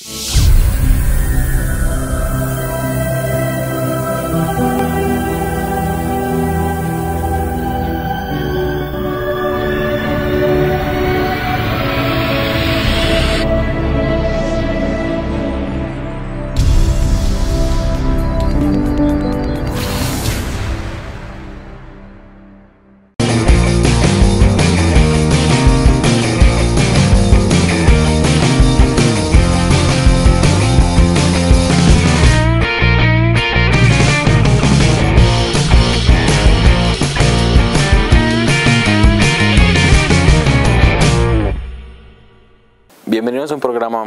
Thank you.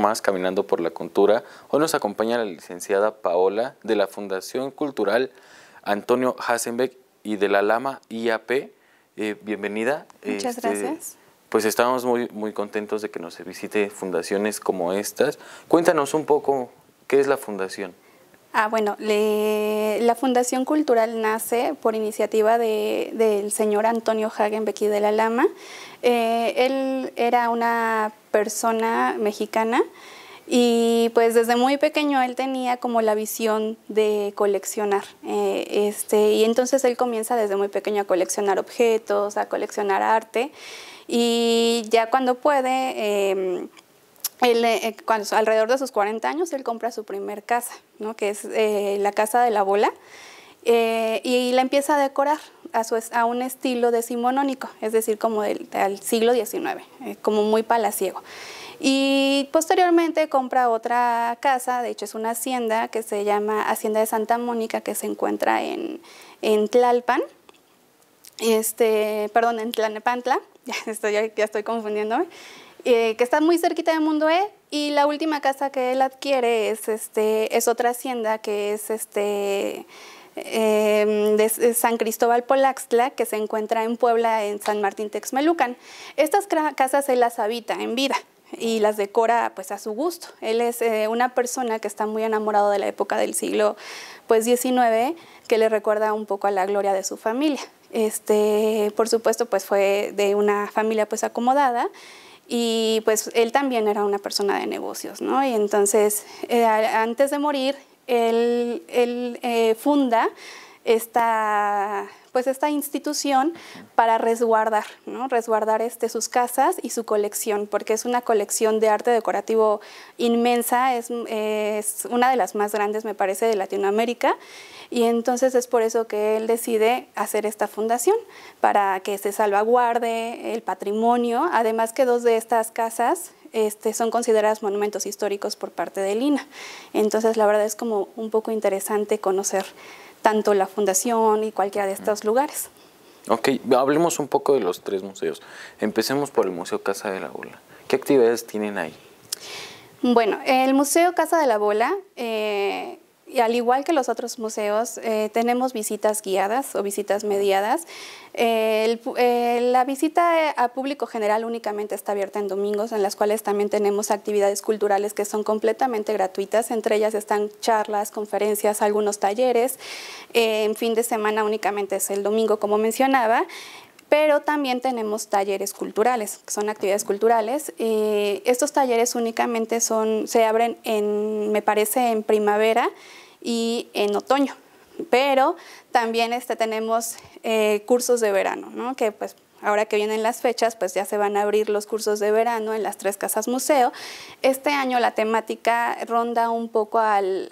más Caminando por la Cultura. Hoy nos acompaña la licenciada Paola de la Fundación Cultural Antonio Hasenbeck y de la Lama IAP. Eh, bienvenida. Muchas este, gracias. Pues estamos muy, muy contentos de que nos visite fundaciones como estas. Cuéntanos un poco qué es la fundación. Ah, bueno, la Fundación Cultural nace por iniciativa del señor Antonio Hagenbecki de la Lama. Eh, él era una persona mexicana y pues desde muy pequeño él tenía como la visión de coleccionar. Eh, este, y entonces él comienza desde muy pequeño a coleccionar objetos, a coleccionar arte y ya cuando puede... Em, eh, eh, alrededor de sus 40 años, él compra su primer casa, que es eh, la casa de la bola, y la empieza a decorar a, un estilo decimonónico, es decir, como del, siglo XIX, como muy palaciego. Y posteriormente compra otra casa, de hecho es una hacienda que se llama Hacienda de Santa Mónica, que se encuentra en, Tlalpan, este, perdón, en Tlanepantla, ya estoy, ya estoy confundiéndome, eh, que está muy cerquita de Mundo E. Y la última casa que él adquiere es, este, es otra hacienda que es este, em, de San Cristóbal Polaxla que se encuentra en Puebla, en San Martín Texmelucan. Estas casas él las habita en vida y las decora pues a su gusto. Él es eh, una persona que está muy enamorado de la época del siglo pues que le recuerda un poco a la gloria de su familia. Este, por supuesto pues fue de una familia pues acomodada y pues él también era una persona de negocios, ¿no? Y entonces, eh, antes de morir, él, eh, funda esta pues esta institución para resguardar, ¿no? resguardar este, sus casas y su colección, porque es una colección de arte decorativo inmensa, es, una de las más grandes, me parece, de Latinoamérica, y entonces es por eso que él decide hacer esta fundación, para que se salvaguarde el patrimonio, además que dos de estas casas este, son consideradas monumentos históricos por parte de Lina. Entonces, la verdad es como un poco interesante conocer tanto la fundación y cualquiera de estos lugares. Ok, hablemos un poco de los tres museos. Empecemos por el Museo Casa de la Bola. ¿Qué actividades tienen ahí? Bueno, el Museo Casa de la Bola eh, y al igual que los otros museos, eh, tenemos visitas guiadas o visitas mediadas. Eh, eh, la visita a público general únicamente está abierta en domingos, en las cuales también tenemos actividades culturales que son completamente gratuitas. Entre ellas están charlas, conferencias, algunos talleres. en fin de semana únicamente es el domingo, como mencionaba pero también tenemos talleres culturales, que son actividades culturales. Eh, estos talleres únicamente son, se abren, en, me parece, en primavera y en otoño, pero también este, tenemos eh, cursos de verano, ¿no? que pues ahora que vienen las fechas, pues ya se van a abrir los cursos de verano en las tres casas museo. Este año la temática ronda un poco al,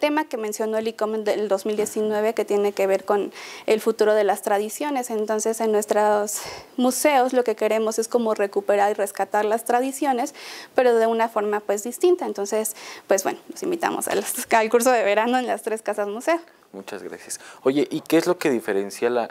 tema que mencionó el ICOM del 2019, que tiene que ver con el futuro de las tradiciones. Entonces, en nuestros museos lo que queremos es como recuperar y rescatar las tradiciones, pero de una forma pues distinta. Entonces, pues bueno, los invitamos al curso de verano en las tres casas museo. Muchas gracias. Oye, ¿y qué es lo que diferencia la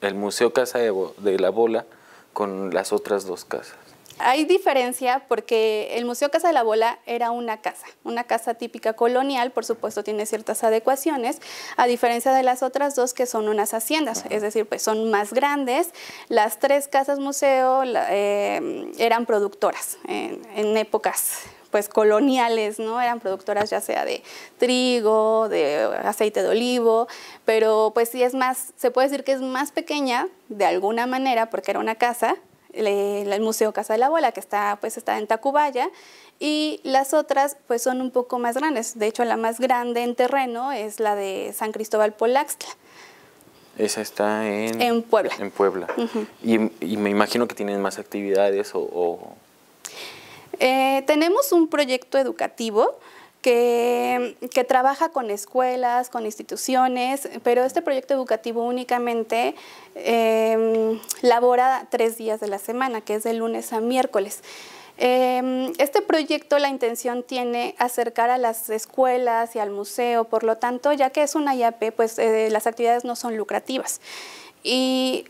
el Museo Casa de, la Bola con las otras dos casas? Hay diferencia porque el Museo Casa de la Bola era una casa, una casa típica colonial, por supuesto tiene ciertas adecuaciones, a diferencia de las otras dos que son unas haciendas, es decir, pues son más grandes. Las tres casas museo eh, eran productoras en épocas pues coloniales, ¿no? Eran productoras ya sea de trigo, de aceite de olivo, pero pues sí es más, se puede decir que es más pequeña de alguna manera porque era una casa, el Museo Casa de la Abuela, que está, pues, está en Tacubaya, y las otras pues, son un poco más grandes. De hecho, la más grande en terreno es la de San Cristóbal Polaxtla. Esa está en... En Puebla. En Puebla. y, me imagino que tienen más actividades o eh, tenemos un proyecto educativo que, trabaja con escuelas, con instituciones, pero este proyecto educativo únicamente em, labora tres días de la semana, que es de lunes a miércoles. Em, este proyecto la intención tiene acercar a las escuelas y al museo, por lo tanto, ya que es una IAP, pues eh, las actividades no son lucrativas. Y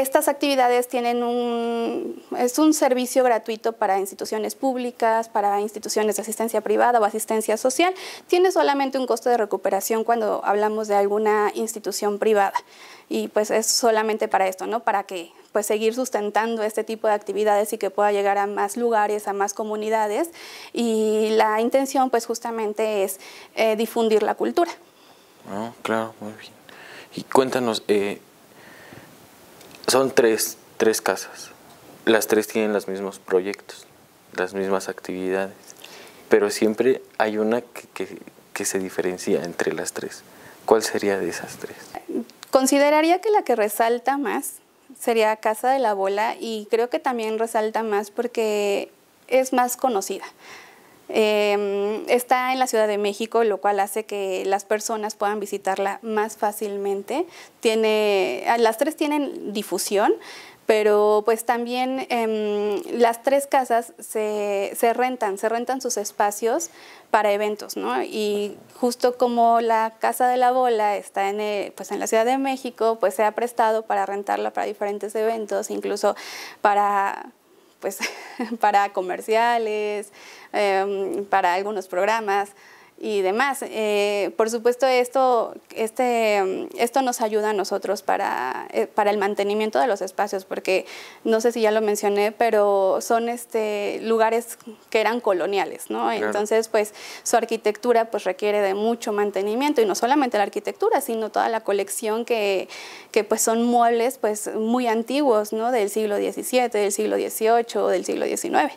estas actividades tienen un, es un servicio gratuito para instituciones públicas, para instituciones de asistencia privada o asistencia social. Tiene solamente un costo de recuperación cuando hablamos de alguna institución privada. Y pues es solamente para esto, ¿no? Para que pues seguir sustentando este tipo de actividades y que pueda llegar a más lugares, a más comunidades. Y la intención pues justamente es eh, difundir la cultura. Ah, claro, muy bien. Y cuéntanos, eh, son tres, tres casas. Las tres tienen los mismos proyectos, las mismas actividades, pero siempre hay una que, se diferencia entre las tres. ¿Cuál sería de esas tres? Consideraría que la que resalta más sería Casa de la Bola y creo que también resalta más porque es más conocida. Em, está en la Ciudad de México, lo cual hace que las personas puedan visitarla más fácilmente. Tiene, las tres tienen difusión, pero pues también em, las tres casas se, rentan, se rentan sus espacios para eventos, ¿no? Y justo como la Casa de la Bola está en, eh, pues en la Ciudad de México, pues se ha prestado para rentarla para diferentes eventos, incluso para pues, para comerciales, em, para algunos programas y demás. Eh, por supuesto, esto, este, esto nos ayuda a nosotros eh, para, el mantenimiento de los espacios, porque no sé si ya lo mencioné, pero son este, lugares que eran coloniales, ¿no? Entonces, pues su arquitectura pues, requiere de mucho mantenimiento, y no solamente la arquitectura, sino toda la colección que, que pues, son muebles pues, muy antiguos, ¿no? Del siglo XVII, del siglo XVIII, del siglo XIX.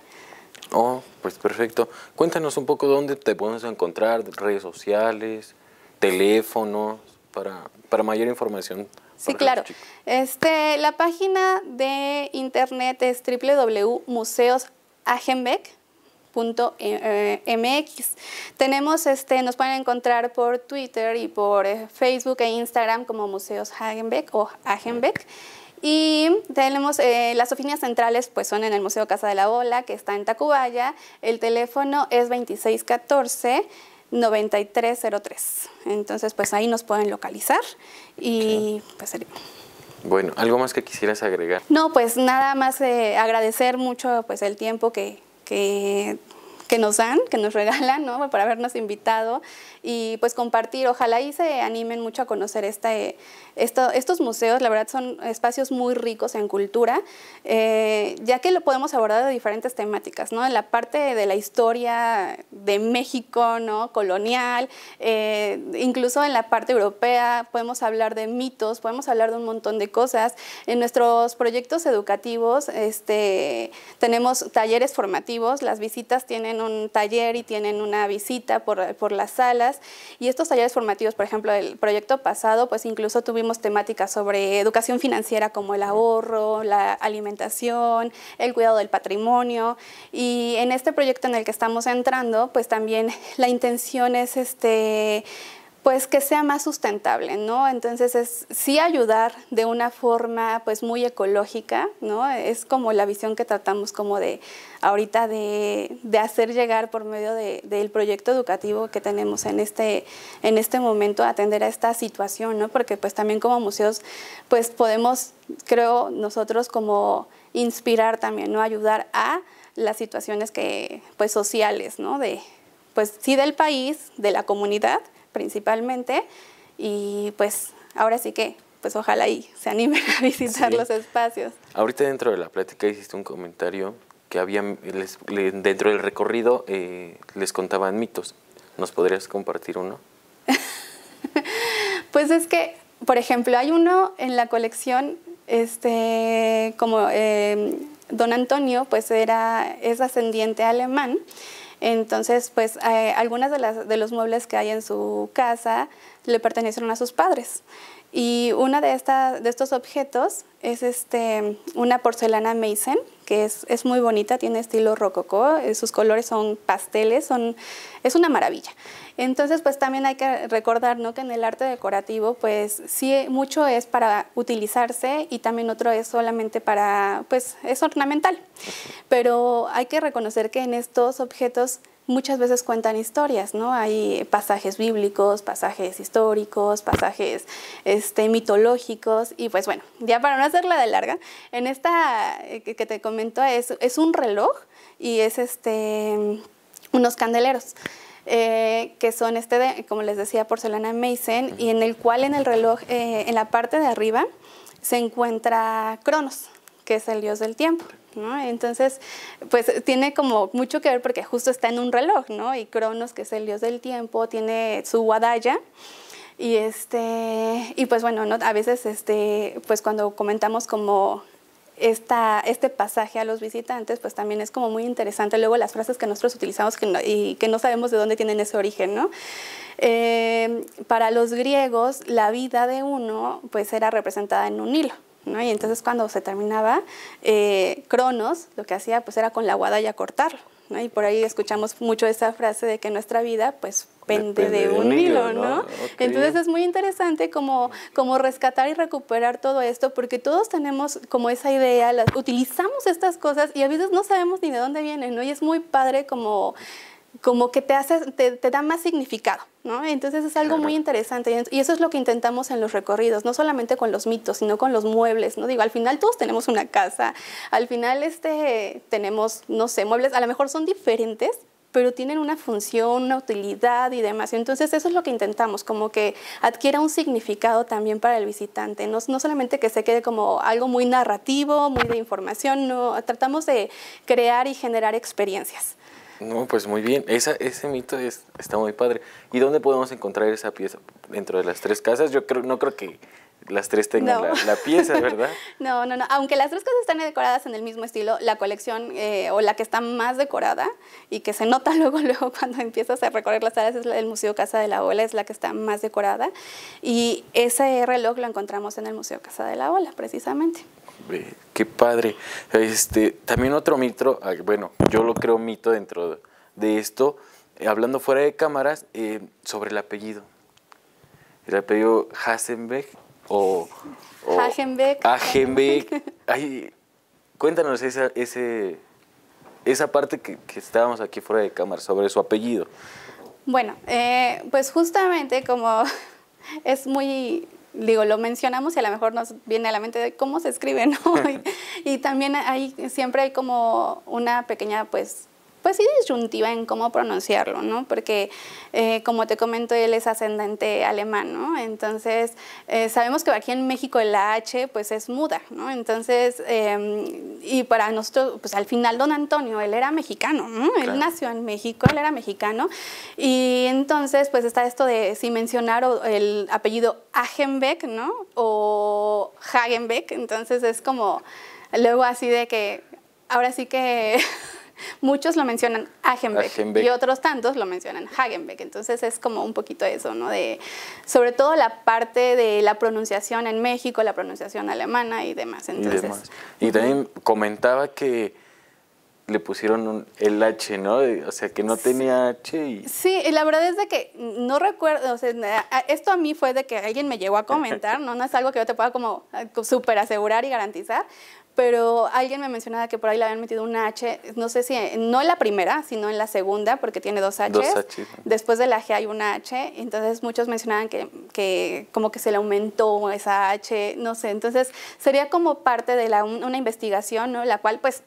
Oh, pues perfecto. Cuéntanos un poco dónde te podemos encontrar, redes sociales, teléfonos, para, para mayor información. Sí, claro. Este, la página de internet es www.museosagenbeck.mx. Eh, eh, Tenemos, este, nos pueden encontrar por Twitter y por eh, Facebook e Instagram como Museos Hagenbeck o Hagenbeck. Y tenemos eh, las oficinas centrales, pues son en el Museo Casa de la Bola, que está en Tacubaya. El teléfono es 2614. 9303. Entonces, pues ahí nos pueden localizar y pues sería. Bueno, ¿algo más que quisieras agregar? No, pues nada más eh, agradecer mucho pues el tiempo que, que que nos dan, que nos regalan, ¿no? Por habernos invitado y pues compartir. Ojalá y se animen mucho a conocer este, esto, estos museos. La verdad son espacios muy ricos en cultura, eh, ya que lo podemos abordar de diferentes temáticas, ¿no? En la parte de la historia de México, ¿no? Colonial, eh, incluso en la parte europea podemos hablar de mitos, podemos hablar de un montón de cosas. En nuestros proyectos educativos este, tenemos talleres formativos, las visitas tienen un taller y tienen una visita por, por las salas. Y estos talleres formativos, por ejemplo, el proyecto pasado, pues incluso tuvimos temáticas sobre educación financiera como el ahorro, la alimentación, el cuidado del patrimonio. Y en este proyecto en el que estamos entrando, pues también la intención es este pues que sea más sustentable, ¿no? Entonces es sí ayudar de una forma pues muy ecológica, ¿no? Es como la visión que tratamos como de ahorita de, hacer llegar por medio del de, proyecto educativo que tenemos en este, en este momento, atender a esta situación, ¿no? Porque pues también como museos pues podemos, creo nosotros como inspirar también, ¿no? Ayudar a las situaciones que pues sociales, ¿no? De, pues sí del país, de la comunidad, principalmente y pues ahora sí que pues ojalá y se animen a visitar los espacios. Ahorita dentro de la plática hiciste un comentario que había dentro del recorrido eh, les contaban mitos. ¿Nos podrías compartir uno? pues es que, por ejemplo, hay uno en la colección, este, como eh, Don Antonio, pues era, es ascendiente alemán entonces, pues eh, algunas de, los muebles que hay en su casa le pertenecieron a sus padres. Y uno de, estos objetos es este, una porcelana Mason, que es, muy bonita, tiene estilo rococó, eh, sus colores son pasteles, son, es una maravilla. Entonces, pues también hay que recordar ¿no? que en el arte decorativo, pues sí, mucho es para utilizarse y también otro es solamente para, pues es ornamental. Pero hay que reconocer que en estos objetos muchas veces cuentan historias, ¿no? Hay pasajes bíblicos, pasajes históricos, pasajes este, mitológicos y pues bueno, ya para no hacerla de larga, en esta eh, que te comento es, es un reloj y es este, unos candeleros. Eh, que son este, de, como les decía, porcelana Mason, y en el cual en el reloj, eh, en la parte de arriba, se encuentra Cronos, que es el dios del tiempo. Entonces, pues tiene como mucho que ver porque justo está en un reloj, ¿no? Y Cronos, que es el dios del tiempo, tiene su guadalla. Y, este, y pues bueno, a veces este, pues cuando comentamos como esta, este pasaje a los visitantes, pues también es como muy interesante. Luego las frases que nosotros utilizamos y que no sabemos de dónde tienen ese origen, ¿no? Eh, para los griegos, la vida de uno pues era representada en un hilo. Y entonces cuando se terminaba, eh, Cronos lo que hacía pues era con la guadaña cortarlo. Y por ahí escuchamos mucho esa frase de que nuestra vida pues pende de un, hilo, ¿no? Entonces es muy interesante como, como rescatar y recuperar todo esto porque todos tenemos como esa idea, las, utilizamos estas cosas y a veces no sabemos ni de dónde vienen, ¿no? Y es muy padre como como que te, da más significado, ¿no? Entonces es algo muy interesante y eso es lo que intentamos en los recorridos, no solamente con los mitos, sino con los muebles, ¿no? Digo, al final todos tenemos una casa, al final este, tenemos, no sé, muebles, a lo mejor son diferentes, pero tienen una función, una utilidad y demás. Entonces eso es lo que intentamos, como que adquiera un significado también para el visitante, no, no solamente que se quede como algo muy narrativo, muy de información, no, tratamos de crear y generar experiencias. No, pues muy bien. Esa, ese mito está muy padre. ¿Y dónde podemos encontrar esa pieza? ¿Dentro de las tres casas? Yo creo, no creo que las tres tengan la, pieza, ¿verdad? no, no, no. Aunque las tres casas están decoradas en el mismo estilo, la colección eh, o la que está más decorada y que se nota luego, luego cuando empiezas a recorrer las áreas es del Museo Casa de la Ola, es la que está más decorada. Y ese reloj lo encontramos en el Museo Casa de la Ola, precisamente qué padre. Este, también otro mito, ah, bueno, yo lo creo mito dentro de esto, eh, hablando fuera de cámaras, eh, sobre el apellido. El apellido Hasenbeck o... o cuéntanos esa, ese, esa parte que, estábamos aquí fuera de cámara, sobre su apellido. Bueno, eh, pues justamente como es muy digo, lo mencionamos y a lo mejor nos viene a la mente de cómo se escribe, ¿no? y, también hay siempre hay como una pequeña, pues, pues sí disyuntiva en cómo pronunciarlo, ¿no? Porque, eh, como te comento, él es ascendente alemán, ¿no? Entonces, eh, sabemos que aquí en México la H, pues es muda, ¿no? Entonces, em, y para nosotros, pues al final don Antonio, él era mexicano, ¿no? Él nació en México, él era mexicano. Y entonces, pues está esto de si mencionar el apellido Agenbeck, ¿no? O Hagenbeck, entonces es como, luego así de que, ahora sí que... Muchos lo mencionan Hagenbeck, y otros tantos lo mencionan Hagenbeck. Entonces es como un poquito eso, ¿no? De, sobre todo la parte de la pronunciación en México, la pronunciación alemana y demás. Entonces, y, también comentaba que le pusieron el H, ¿no? O sea, que no tenía H. Sí, la verdad es de que no recuerdo, esto a mí fue de que alguien me llegó a comentar, ¿no? No es algo que yo te pueda como eh, super asegurar y garantizar, pero alguien me mencionaba que por ahí le habían metido un H, no sé si, no en la primera, sino en la segunda, porque tiene dos H. Después de la G hay un H, entonces muchos mencionaban que, que como que se le aumentó esa H, no sé, entonces sería como parte de la, una investigación, ¿no? La cual pues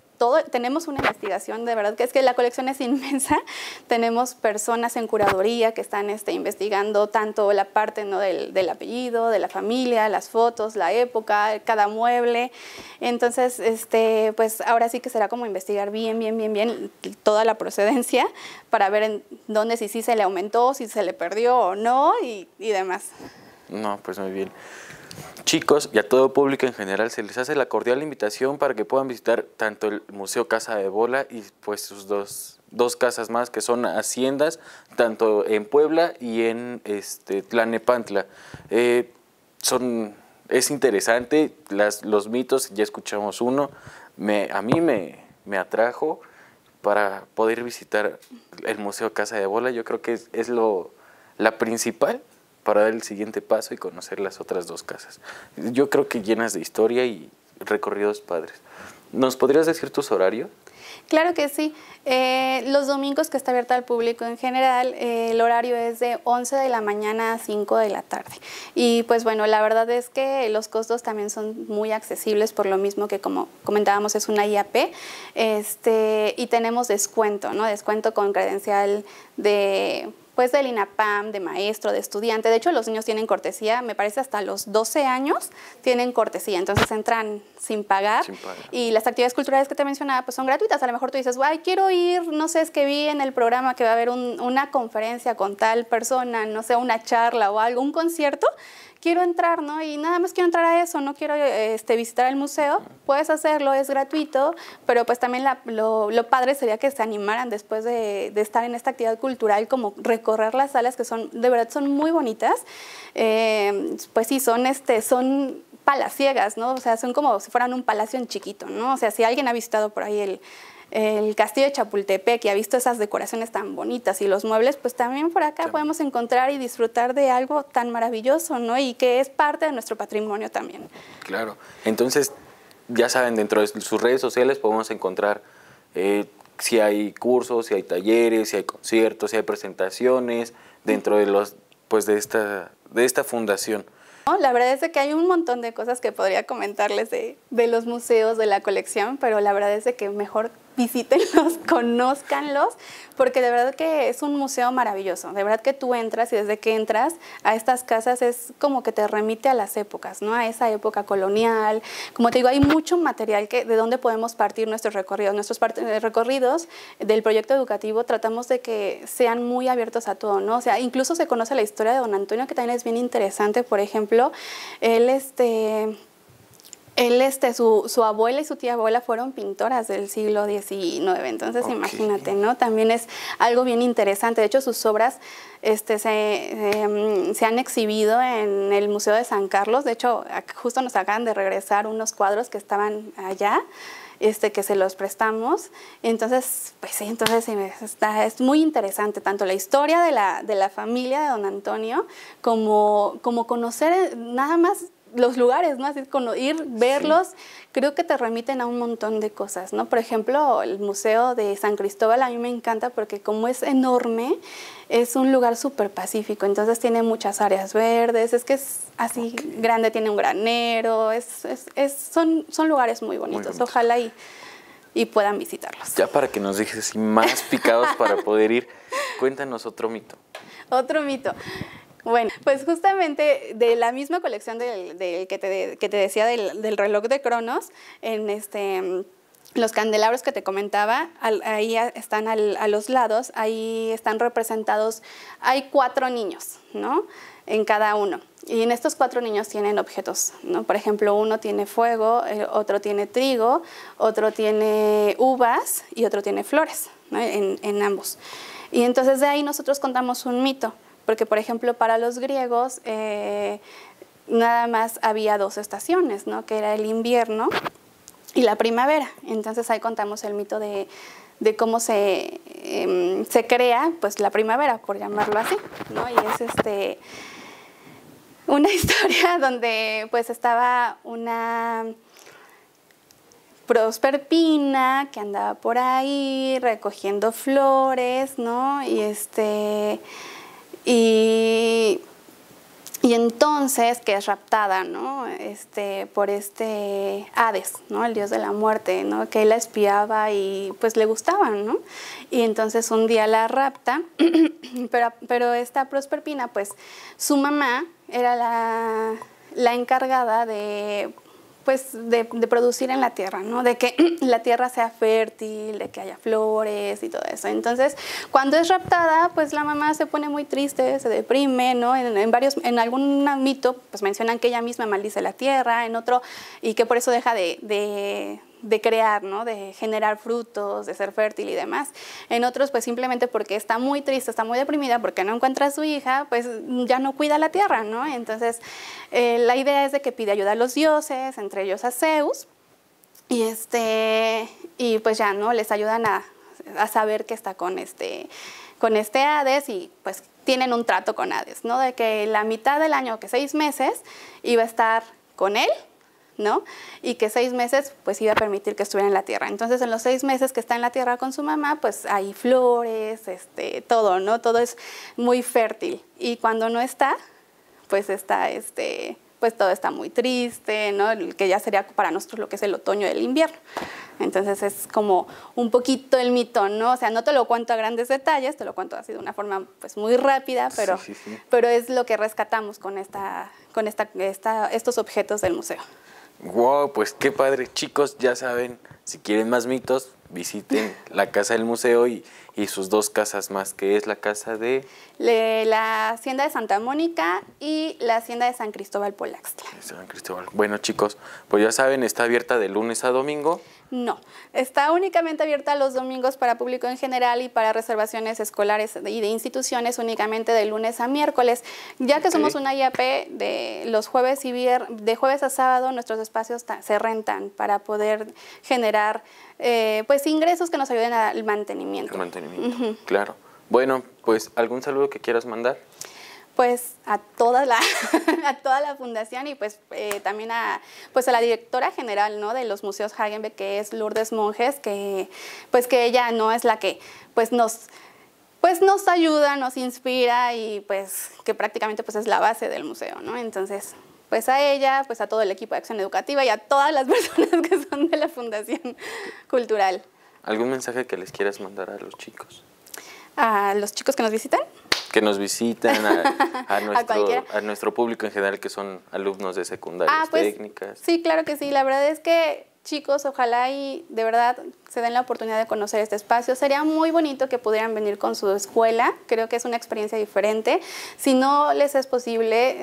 tenemos una investigación de verdad, que es que la colección es inmensa, tenemos personas en curaduría que están este, investigando tanto la parte del, apellido, de la familia, las fotos, la época, cada mueble, entonces este, pues ahora sí que será como investigar bien, bien, bien, bien toda la procedencia para ver en dónde si sí se le aumentó, si se le perdió o no y demás. No, pues muy bien chicos y a todo público en general se les hace la cordial invitación para que puedan visitar tanto el Museo Casa de Bola y pues sus dos, casas más que son haciendas, tanto en Puebla y en este, Tlanepantla. Eh, son, es interesante, los mitos, ya escuchamos uno, me, a mí me, atrajo para poder visitar el Museo Casa de Bola, yo creo que es, lo, la principal para dar el siguiente paso y conocer las otras dos casas. Yo creo que llenas de historia y recorridos padres. ¿Nos podrías decir tus horarios? Claro que sí. Eh, los domingos que está abierta al público en general, eh, el horario es de 11 de la mañana a 5 de la tarde. Y pues bueno, la verdad es que los costos también son muy accesibles por lo mismo que como comentábamos es una IAP este, y tenemos descuento, ¿no? Descuento con credencial de después del INAPAM, de maestro, de estudiante. De hecho, los niños tienen cortesía, me parece hasta los 12 años tienen cortesía, entonces entran sin pagar. Y las actividades culturales que te mencionaba pues son gratuitas. A lo mejor tú dices, guay quiero ir, no sé, es que vi en el programa que va a haber una conferencia con tal persona, no sé, una charla o algo, un concierto quiero entrar, ¿no? Y nada más quiero entrar a eso, no quiero este, visitar el museo, puedes hacerlo, es gratuito, pero pues también lo, padre sería que se animaran después de, estar en esta actividad cultural, como recorrer las salas que son, de verdad, son muy bonitas. Em, pues sí, son, este, son palaciegas, ¿no? O sea, son como si fueran un palacio en chiquito, ¿no? O sea, si alguien ha visitado por ahí el el castillo de Chapultepec que ha visto esas decoraciones tan bonitas y los muebles, pues también por acá podemos encontrar y disfrutar de algo tan maravilloso, ¿no? Y que es parte de nuestro patrimonio también. Claro. Entonces, ya saben, dentro de sus redes sociales podemos encontrar eh, si hay cursos, si hay talleres, si hay conciertos, si hay presentaciones dentro de los pues de esta de esta fundación. la verdad es que hay un montón de cosas que podría comentarles de, los museos, de la colección, pero la verdad es que mejor visítenlos, conózcanlos, porque de verdad que es un museo maravilloso. De verdad que tú entras y desde que entras a estas casas es como que te remite a las épocas, ¿no? A esa época colonial. Como te digo, hay mucho material que, de donde podemos partir nuestros recorridos. Nuestros eh, recorridos del proyecto educativo tratamos de que sean muy abiertos a todo, ¿no? O sea, incluso se conoce la historia de don Antonio, que también es bien interesante. Por ejemplo, él este él, este, su, abuela y su tía abuela fueron pintoras del siglo XIX, entonces imagínate, ¿no? También es algo bien interesante. De hecho, sus obras este, se, mm, han exhibido en el Museo de San Carlos. De hecho, justo nos acaban de regresar unos cuadros que estaban allá. Este, que se los prestamos. Entonces, pues sí, entonces está, es muy interesante tanto la historia de la, de la familia de don Antonio como, como conocer eh, nada más los lugares, ¿no? Así con ir, verlos, creo que te remiten a un montón de cosas, ¿no? Por ejemplo, el Museo de San Cristóbal a mí me encanta porque como es enorme, es un lugar súper pacífico, entonces tiene muchas áreas verdes, es que es así grande, tiene un granero, es, son, son lugares muy bonitos, ojalá y, y puedan visitarlos. Ya para que nos dejes más picados para poder ir, cuéntanos otro mito. Otro mito. Bueno, pues justamente de la misma colección que, te, decía del, reloj de Cronos, en este, Los candelabros que te comentaba, ahí están a los lados, ahí están representados, hay cuatro niños, En cada uno. Y en estos cuatro niños tienen objetos, Por ejemplo, uno tiene fuego, eh, otro tiene trigo, otro tiene uvas y otro tiene flores, en ambos. Y entonces de ahí nosotros contamos un mito porque por ejemplo para los griegos eh, nada más había dos estaciones, ¿no? que era el invierno y la primavera. Entonces ahí contamos el mito de, cómo se, em, se crea pues, la primavera, por llamarlo así. ¿no? Y es este, una historia donde pues, estaba una prosperpina que andaba por ahí recogiendo flores, ¿no? Y este y, entonces que es raptada, ¿no? Este, por este Hades, ¿no? El dios de la muerte, ¿no? Que él la espiaba y pues le gustaban, ¿no? Y entonces un día la rapta, pero, pero esta Prosperpina, pues su mamá era la, la encargada de pues de, producir en la tierra, ¿no? De que la tierra sea fértil, de que haya flores y todo eso. Entonces, cuando es raptada, pues la mamá se pone muy triste, se deprime, ¿no? En, varios, en algún mito, pues mencionan que ella misma maldice la tierra, en otro, y que por eso deja de de crear, de generar frutos, de ser fértil y demás. En otros, pues simplemente porque está muy triste, está muy deprimida, porque no encuentra a su hija, pues ya no cuida la tierra, ¿no? Entonces, eh, la idea es de que pide ayuda a los dioses, entre ellos a Zeus, y, este, y pues ya, ¿no? Les ayudan a, saber que está con este, con este Hades y pues tienen un trato con Hades, ¿no? De que la mitad del año, que seis meses, iba a estar con él ¿no? Y que seis meses, pues iba a permitir que estuviera en la tierra. Entonces, en los seis meses que está en la tierra con su mamá, pues hay flores, este, todo, ¿no? Todo es muy fértil. Y cuando no está, pues está, este, pues todo está muy triste, ¿no? Que ya sería para nosotros lo que es el otoño el invierno. Entonces es como un poquito el mito, ¿no? O sea, no te lo cuento a grandes detalles, te lo cuento así de una forma pues muy rápida, pero, es lo que rescatamos con, con estos objetos del museo. Wow, pues qué padre, chicos, ya saben, si quieren más mitos, visiten la casa del museo y, sus dos casas más, que es la casa de... la Hacienda de Santa Mónica y la Hacienda de San Cristóbal Polaxtla. San Cristóbal. Bueno, chicos, pues ya saben, está abierta de lunes a domingo. No, está únicamente abierta los domingos para público en general y para reservaciones escolares y de instituciones únicamente de lunes a miércoles. Ya que somos una IAP de los jueves y de jueves a sábado nuestros espacios se rentan para poder generar eh, pues ingresos que nos ayuden al mantenimiento. mantenimiento, claro. Bueno, pues algún saludo que quieras mandar pues a toda la, a toda la fundación y pues eh, también a, pues a la directora general ¿no? de los museos Hagenbeck, que es Lourdes Monjes, que pues que ella no es la que pues nos pues nos ayuda, nos inspira y pues que prácticamente pues es la base del museo, ¿no? Entonces, pues a ella, pues a todo el equipo de acción educativa y a todas las personas que son de la Fundación Cultural. ¿Algún mensaje que les quieras mandar a los chicos? ¿A los chicos que nos visitan? que nos visitan, a, nuestro, a, nuestro, público en general que son alumnos de secundarias ah, pues, técnicas. Sí, claro que sí. La verdad es que chicos, ojalá y de verdad se den la oportunidad de conocer este espacio. Sería muy bonito que pudieran venir con su escuela, creo que es una experiencia diferente. Si no les es posible,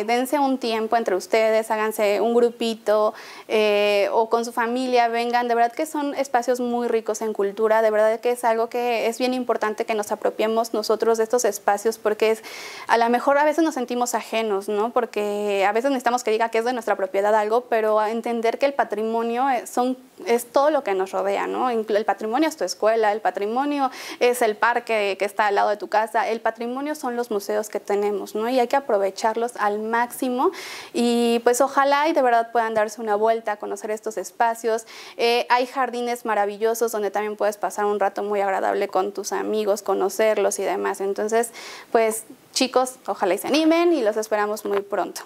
eh, dense un tiempo entre ustedes, háganse un grupito eh, o con su familia, vengan. De verdad que son espacios muy ricos en cultura, de verdad que es algo que es bien importante que nos apropiemos nosotros de estos espacios porque es, a lo mejor a veces nos sentimos ajenos, ¿no? Porque a veces necesitamos que diga que es de nuestra propiedad algo, pero entender que el patrimonio eh, son, es todo lo que nos rodea, ¿no? El patrimonio es tu escuela, el patrimonio es el parque que está al lado de tu casa, el patrimonio son los museos que tenemos, ¿no? Y hay que aprovecharlos al máximo y pues ojalá y de verdad puedan darse una vuelta, a conocer estos espacios. Eh, hay jardines maravillosos donde también puedes pasar un rato muy agradable con tus amigos, conocerlos y demás. Entonces, pues chicos, ojalá y se animen y los esperamos muy pronto.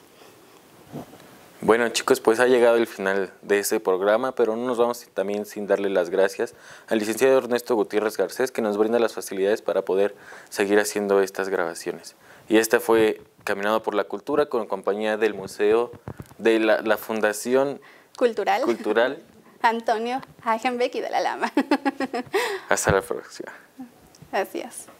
Bueno chicos, pues ha llegado el final de este programa, pero no nos vamos también sin darle las gracias al licenciado Ernesto Gutiérrez Garcés que nos brinda las facilidades para poder seguir haciendo estas grabaciones. Y esta fue Caminado por la Cultura con compañía del Museo de la, Fundación Cultural. Cultural. Antonio Hagenbeck y de la Lama. Hasta la próxima. Gracias.